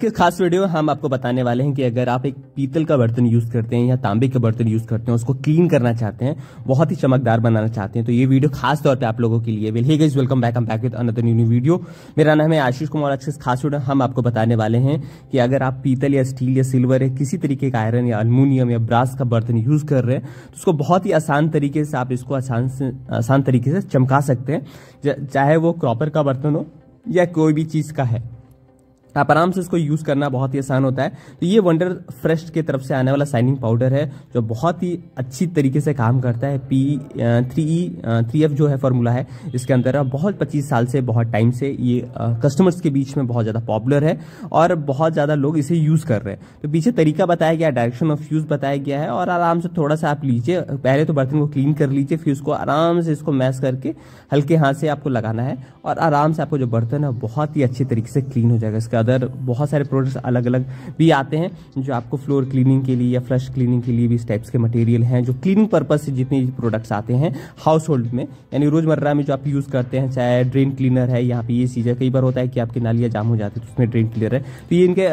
के खास वीडियो हम आपको बताने वाले हैं कि अगर आप एक पीतल का बर्तन यूज करते हैं या तांबे का बर्तन यूज करते हैं उसको क्लीन करना चाहते हैं बहुत ही चमकदार बनाना चाहते हैं तो ये वीडियो खास तौर पे आप लोगों के लिए well guys welcome back back with another new new video मेरा नाम है आशीष कुमार अच्छे खास वीडियो हम आपको बताने वाले हैं कि अगर आप पीतल या स्टील या सिल्वर या किसी तरीके का आयरन या अल्मोनियम या ब्रास का बर्तन यूज कर रहे हैं तो उसको बहुत ही आसान तरीके से आप इसको आसान से आसान तरीके से चमका सकते हैं चाहे वो क्रॉपर का बर्तन हो या कोई भी चीज का है तो आप आराम से इसको यूज़ करना बहुत ही आसान होता है तो ये वंडर फ्रेश की तरफ से आने वाला साइनिंग पाउडर है जो बहुत ही अच्छी तरीके से काम करता है P three E three F जो है फॉर्मूला है इसके अंदर बहुत पच्चीस साल से बहुत टाइम से ये कस्टमर्स के बीच में बहुत ज़्यादा पॉपुलर है और बहुत ज़्यादा लोग इसे यूज़ कर रहे हैं तो पीछे तरीका बताया गया डायरेक्शन ऑफ यूज़ बताया गया है और आराम से थोड़ा सा आप लीजिए पहले तो बर्तन को क्लीन कर लीजिए फिर उसको आराम से इसको मैस करके हल्के हाथ से आपको लगाना है और आराम से आपको जो बर्तन है बहुत ही अच्छे तरीके से क्लीन हो जाएगा इसका अदर बहुत सारे प्रोडक्ट्स अलग अलग भी आते हैं जो आपको फ्लोर क्लीनिंग के लिए या फ्लश क्लीनिंग के लिए भी इस टाइप्स के मटेरियल हैं जो क्लीनिंग पर्पज से जितने प्रोडक्ट्स आते हैं हाउस होल्ड में यानी रोजमर्रा में जो आप यूज़ करते हैं चाहे ड्रेन क्लीनर है यहाँ पे ये चीज़ है कई बार होता है कि आपकी नालियाँ जाम हो जाती है तो उसमें ड्रेन क्लीनर है तो ये इनके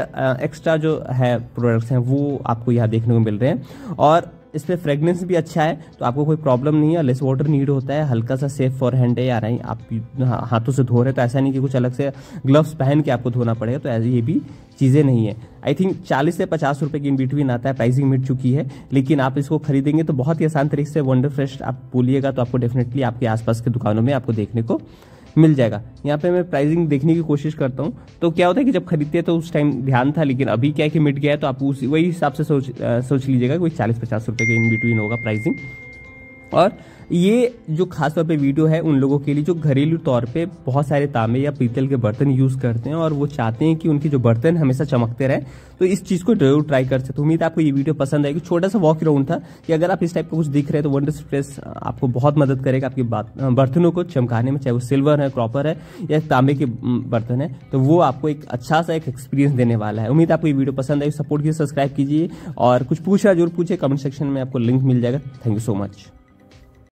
एक्स्ट्रा जो है प्रोडक्ट्स हैं वो आपको यहाँ देखने को मिल रहे हैं और इस पर फ्रेगनेंस भी अच्छा है तो आपको कोई प्रॉब्लम नहीं है लेस वाटर नीड होता है हल्का सा सेफ फॉर हैंड है या आप हाथों से धो रहे तो ऐसा नहीं कि कुछ अलग से ग्लव्स पहन के आपको धोना पड़ेगा तो ऐसी ये भी चीज़ें नहीं है आई थिंक 40 से पचास रुपये की इन बिटवीन आता है प्राइसिंग मिट चुकी है लेकिन आप इसको खरीदेंगे तो बहुत ही आसान तरीके से वंडर फ्रेश आप बोलिएगा तो आपको डेफिनेटली आपके आसपास की दुकानों में आपको देखने को मिल जाएगा यहाँ पे मैं प्राइसिंग देखने की कोशिश करता हूँ तो क्या होता है कि जब खरीदते हैं तो उस टाइम ध्यान था लेकिन अभी क्या है कि मिट गया है तो आप उसी वही हिसाब से सोच आ, सोच लीजिएगा कोई चालीस पचास रुपये के इन बिटवीन होगा प्राइसिंग और ये जो खास तौर पे वीडियो है उन लोगों के लिए जो घरेलू तौर पे बहुत सारे तांबे या पीतल के बर्तन यूज़ करते हैं और वो चाहते हैं कि उनके जो बर्तन हमेशा चमकते रहें तो इस चीज़ को जरूर ट्राई कर सकते तो उम्मीद आपको ये वीडियो पसंद आएगी छोटा सा वॉक राउंड था कि अगर आप इस टाइप का कुछ दिख रहे हैं तो वंडर स्प्रेस आपको बहुत मदद करेगा आपके बर्तनों को चमकाने में चाहे वो सिल्वर है क्रॉपर है या तांबे के बर्तन है तो वो आपको एक अच्छा सा एक एक्सपीरियंस देने वाला है उम्मीद आपको ये वीडियो पसंद आएगी सपोर्ट कीजिए सब्सक्राइब कीजिए और कुछ पूछा जरूर पूछे कमेंट सेक्शन में आपको लिंक मिल जाएगा थैंक यू सो मच